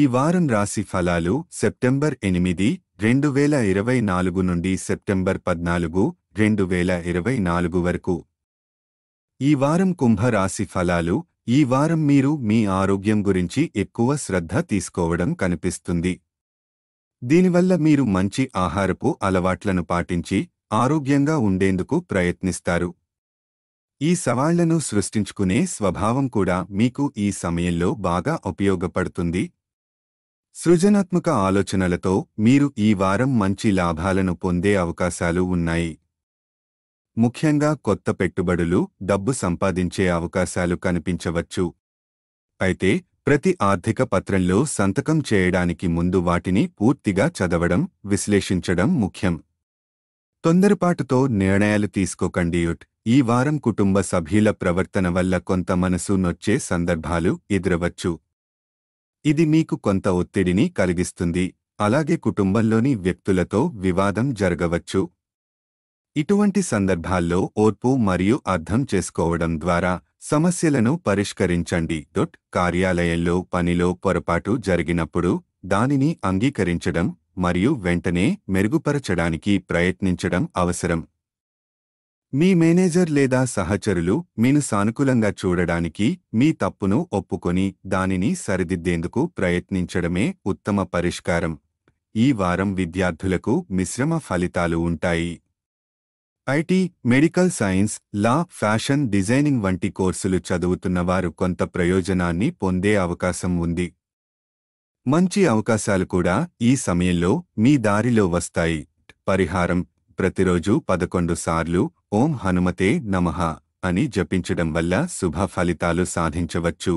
ఈ వారం రాశి ఫలాలు సెప్టెంబర్ ఎనిమిది రెండు వేల ఇరవై నాలుగు నుండి సెప్టెంబర్ పద్నాలుగు రెండు వేల ఇరవై నాలుగు వరకు ఈ వారం కుంభరాశి ఫలాలు ఈ వారం మీరు మీ ఆరోగ్యం గురించి ఎక్కువ శ్రద్ధ తీసుకోవడం కనిపిస్తుంది దీనివల్ల మీరు మంచి ఆహారపు అలవాట్లను పాటించి ఆరోగ్యంగా ఉండేందుకు ప్రయత్నిస్తారు ఈ సవాళ్లను సృష్టించుకునే స్వభావం కూడా మీకు ఈ సమయంలో బాగా ఉపయోగపడుతుంది సృజనాత్మక ఆలోచనలతో మీరు ఈ వారం మంచి లాభాలను పొందే అవకాశాలు ఉన్నాయి ముఖ్యంగా కొత్త పెట్టుబడులు డబ్బు సంపాదించే అవకాశాలు కనిపించవచ్చు అయితే ప్రతి ఆర్థిక పత్రంలో సంతకం చేయడానికి ముందు వాటిని పూర్తిగా చదవడం విశ్లేషించడం ముఖ్యం తొందరపాటుతో నిర్ణయాలు యుట్ ఈ వారం కుటుంబ సభ్యుల ప్రవర్తన వల్ల కొంత మనసు నొచ్చే సందర్భాలు ఎదురవచ్చు ఇది మీకు కొంత ఒత్తిడిని కలిగిస్తుంది అలాగే కుటుంబంలోని వ్యక్తులతో వివాదం జరగవచ్చు ఇటువంటి సందర్భాల్లో ఓర్పు మరియు అర్థం చేసుకోవడం ద్వారా సమస్యలను పరిష్కరించండి డొట్ కార్యాలయంలో పనిలో పొరపాటు జరిగినప్పుడు దానిని అంగీకరించడం మరియు వెంటనే మెరుగుపరచడానికి ప్రయత్నించడం అవసరం మీ మేనేజర్ లేదా సహచరులు మీను సానుకూలంగా చూడడానికి మీ తప్పును ఒప్పుకొని దానిని సరిదిద్దేందుకు ప్రయత్నించడమే ఉత్తమ పరిష్కారం ఈ వారం విద్యార్థులకు మిశ్రమ ఫలితాలు ఉంటాయి IT medical science law fashion designing వంటి కోర్సులు చదువుతున్నవారు కొంత ప్రయోజనాన్ని పొందే అవకాశం ఉంది మంచి అవకాశాలు కూడా ఈ సమయంలో మీ దారిలో వస్తాయి పరిహారం ప్రతిరోజు పదకొండు సార్లు ఓం హనుమతే నమః అని జపించడం వల్ల శుభ ఫలితాలు సాధించవచ్చు